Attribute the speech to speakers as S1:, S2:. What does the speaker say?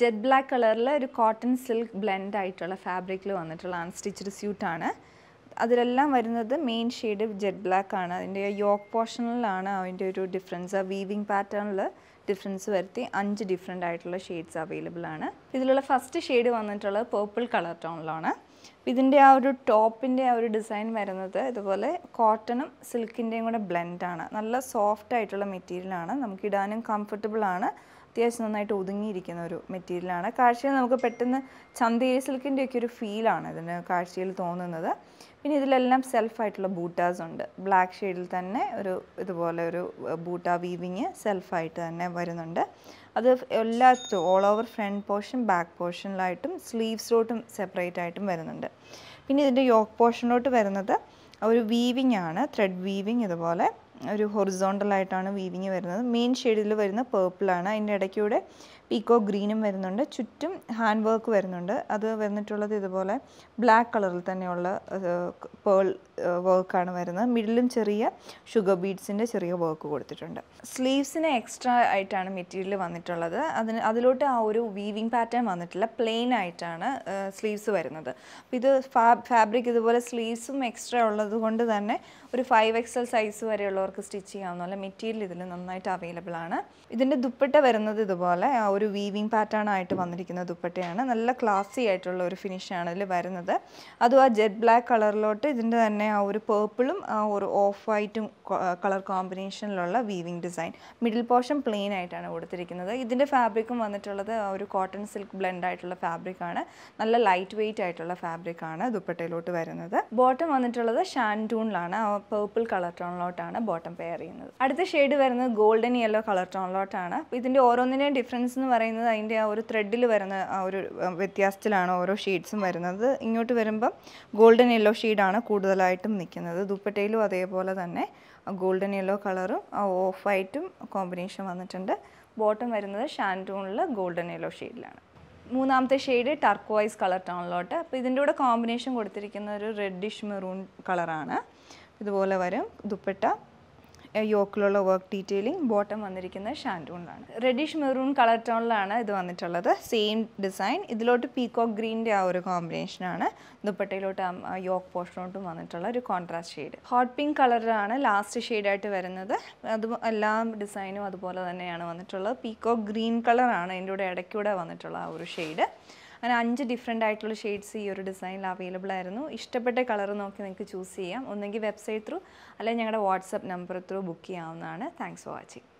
S1: jet black കളറിൽ ഒരു cotton silk blend ആയിട്ടുള്ള ഫാബ്രിക്കിൽ വന്നിട്ടുള്ള അൺസ്റ്റിച്ചഡ് സ്യൂട്ടാണ് അതിലെല്ലാം വരുന്നത് മെയിൻ ഷെയ്ഡ് ജെറ്റ് ബ്ലാക്ക് ആണ് അതിൻ്റെ യോക്ക് പോർഷനിലാണ് അതിൻ്റെ ഒരു ഡിഫറൻസ് ആ വീവിംഗ് പാറ്റേണിൽ ഡിഫറൻസ് വരുത്തി അഞ്ച് ഡിഫറെൻ്റ് ആയിട്ടുള്ള ഷെയ്ഡ്സ് അവൈലബിൾ ആണ് ഇതിലുള്ള ഫസ്റ്റ് ഷെയ്ഡ് വന്നിട്ടുള്ളത് പേർപ്പിൾ കളർ ടോണിലാണ് ഇതിൻ്റെ ആ ഒരു ടോപ്പിൻ്റെ ആ ഒരു ഡിസൈൻ വരുന്നത് ഇതുപോലെ കോട്ടണും സിൽക്കിൻ്റെയും കൂടെ ബ്ലെൻഡാണ് നല്ല സോഫ്റ്റ് ആയിട്ടുള്ള മെറ്റീരിയലാണ് നമുക്ക് ഇടാനും കംഫർട്ടബിൾ ആണ് അത്യാവശ്യം നന്നായിട്ട് ഒതുങ്ങിയിരിക്കുന്ന ഒരു മെറ്റീരിയലാണ് കാഴ്ചയിൽ നമുക്ക് പെട്ടെന്ന് ചന്തേരി സിൽക്കിൻ്റെയൊക്കെ ഒരു ഫീലാണ് ഇതിന് കാഴ്ചയിൽ തോന്നുന്നത് പിന്നെ ഇതിലെല്ലാം സെൽഫായിട്ടുള്ള ബൂട്ടാസ് ഉണ്ട് ബ്ലാക്ക് ഷെയ്ഡിൽ തന്നെ ഒരു ഇതുപോലെ ഒരു ബൂട്ട വീവിങ് സെൽഫായിട്ട് തന്നെ വരുന്നുണ്ട് അത് എല്ലാത്തും all over front portion back പോർഷനിലായിട്ടും സ്ലീവ്സിലോട്ടും സെപ്പറേറ്റ് ആയിട്ടും വരുന്നുണ്ട് പിന്നെ ഇതിൻ്റെ യോക്ക് പോർഷനിലോട്ട് വരുന്നത് ഒരു വീവിങ് ആണ് ത്രെഡ് വീവിങ് ഇതുപോലെ ഒരു ഹൊറിസോണ്ടലായിട്ടാണ് വീവിങ് വരുന്നത് മെയിൻ ഷെയ്ഡിൽ വരുന്ന പേർപ്പിളാണ് അതിൻ്റെ ഇടയ്ക്കൂടെ പീക്കോ ഗ്രീനും വരുന്നുണ്ട് ചുറ്റും ഹാൻഡ് വർക്ക് വരുന്നുണ്ട് അത് വന്നിട്ടുള്ളത് ഇതുപോലെ ബ്ലാക്ക് കളറിൽ തന്നെയുള്ള പേൾ വർക്കാണ് വരുന്നത് മിഡിലും ചെറിയ ഷുഗർ ബീഡ്സിൻ്റെ ചെറിയ വർക്ക് കൊടുത്തിട്ടുണ്ട് സ്ലീവ്സിന് എക്സ്ട്രാ ആയിട്ടാണ് മെറ്റീരിയൽ വന്നിട്ടുള്ളത് അതിന് അതിലോട്ട് ആ ഒരു വീവിങ് പാറ്റേൺ വന്നിട്ടില്ല പ്ലെയിൻ ആയിട്ടാണ് സ്ലീവ്സ് വരുന്നത് ഇത് ഫാബ്രിക് ഇതുപോലെ സ്ലീവ്സും എക്സ്ട്രാ ഉള്ളത് കൊണ്ട് തന്നെ ഒരു ഫൈവ് എക്സൽ സൈസ് വരെയുള്ളവർക്ക് സ്റ്റിച്ച് ചെയ്യാവുന്ന മെറ്റീരിയൽ ഇതിൽ നന്നായിട്ട് അവൈലബിൾ ആണ് ഇതിൻ്റെ ദുപ്പട്ട വരുന്നത് ഇതുപോലെ ആ ഒരു വീവിങ് പാറ്റേൺ ആയിട്ട് വന്നിരിക്കുന്ന ദുപ്പട്ടയാണ് നല്ല ക്ലാസി ആയിട്ടുള്ള ഒരു ഫിനിഷാണ് ഇതിൽ വരുന്നത് അതും ആ ജെറ്റ് ബ്ലാക്ക് കളറിലോട്ട് ഇതിൻ്റെ തന്നെ തന്നെ ആ ഒരു പേർപ്പിളും ആ ഒരു ഓഫ് വൈറ്റും കളർ കോമ്പിനേഷനിലുള്ള weaving design middle portion plain ആയിട്ടാണ് കൊടുത്തിരിക്കുന്നത് ഇതിൻ്റെ ഫാബ്രിക്കും വന്നിട്ടുള്ളത് ഒരു കോട്ടൺ സിൽക്ക് ബ്ലെൻഡ് ആയിട്ടുള്ള ആണ് നല്ല ലൈറ്റ് വെയിറ്റ് ആയിട്ടുള്ള ഫാബ്രിക് ആണ് ദുപ്പട്ടയിലോട്ട് വരുന്നത് ബോട്ടം വന്നിട്ടുള്ളത് ഷാൻഡൂണിലാണ് പേർപ്പിൾ കളർ ടോണിലോട്ടാണ് ബോട്ടം പെയർ ചെയ്യുന്നത് അടുത്ത ഷെയ്ഡ് വരുന്നത് ഗോൾഡൻ യെല്ലോ കളർ ടോണിലോട്ടാണ് ഇതിൻ്റെ ഓരോന്നിൻ്റെയും ഡിഫറൻസ് എന്ന് പറയുന്നത് അതിൻ്റെ ആ ഒരു ത്രെഡിൽ വരുന്ന ആ ഒരു വ്യത്യാസത്തിലാണ് ഓരോ ഷെയ്ഡ്സും വരുന്നത് ഇങ്ങോട്ട് വരുമ്പം ഗോൾഡൻ യെല്ലോ ഷെയ്ഡാണ് കൂടുതലായി ആയിട്ടും നിൽക്കുന്നത് ദുപ്പട്ടയിലും അതേപോലെ തന്നെ ഗോൾഡൻ യെല്ലോ കളറും ഓഫ് വൈറ്റും കോമ്പിനേഷൻ വന്നിട്ടുണ്ട് ബോട്ടം വരുന്നത് ഷാൻറ്റൂണിൽ ഗോൾഡൻ യെല്ലോ ഷെയ്ഡിലാണ് മൂന്നാമത്തെ ഷെയ്ഡ് ടർക്കോയ്സ് കളർ ടോണിലോട്ട് അപ്പോൾ ഇതിൻ്റെ കൂടെ കോമ്പിനേഷൻ കൊടുത്തിരിക്കുന്ന ഒരു റെഡിഷ് മെറൂൺ കളറാണ് ഇതുപോലെ വരും ദുപ്പട്ട യോക്കിലുള്ള വർക്ക് ഡീറ്റെയിലിംഗ് ബോട്ടം വന്നിരിക്കുന്ന ഷാൻഡൂണിലാണ് റെഡിഷ് മെറൂൺ കളർ ടോണിലാണ് ഇത് വന്നിട്ടുള്ളത് സെയിം ഡിസൈൻ ഇതിലോട്ട് പീകോക്ക് ഗ്രീൻ്റെ ആ ഒരു കോമ്പിനേഷനാണ് ദുപ്പട്ടയിലോട്ട് യോക്ക് പോർഷനോട്ടും വന്നിട്ടുള്ള ഒരു കോൺട്രാസ്റ്റ് ഷെയ്ഡ് ഹോട്ട് പിങ്ക് കളറിലാണ് ലാസ്റ്റ് ഷെയ്ഡായിട്ട് വരുന്നത് അത് എല്ലാ ഡിസൈനും അതുപോലെ തന്നെയാണ് വന്നിട്ടുള്ളത് പീകോക്ക് ഗ്രീൻ കളറാണ് എൻ്റെ കൂടെ ഇടയ്ക്കൂടെ വന്നിട്ടുള്ള ആ ഒരു ഷെയ്ഡ് അങ്ങനെ അഞ്ച് ഡിഫറെൻ്റ് ആയിട്ടുള്ള ഷെയ്ഡ്സ് ഈ ഒരു ഡിസൈനിൽ അവൈലബിൾ ആയിരുന്നു ഇഷ്ടപ്പെട്ട കളർ നോക്കി നിങ്ങൾക്ക് ചൂസ് ചെയ്യാം ഒന്നെങ്കിൽ വെബ്സൈറ്റ് ത്രൂ അല്ലെങ്കിൽ ഞങ്ങളുടെ വാട്സപ്പ് നമ്പർ ത്രൂ ബുക്ക് ചെയ്യാവുന്നതാണ് താങ്ക്സ് ഫോർ വാച്ചിങ്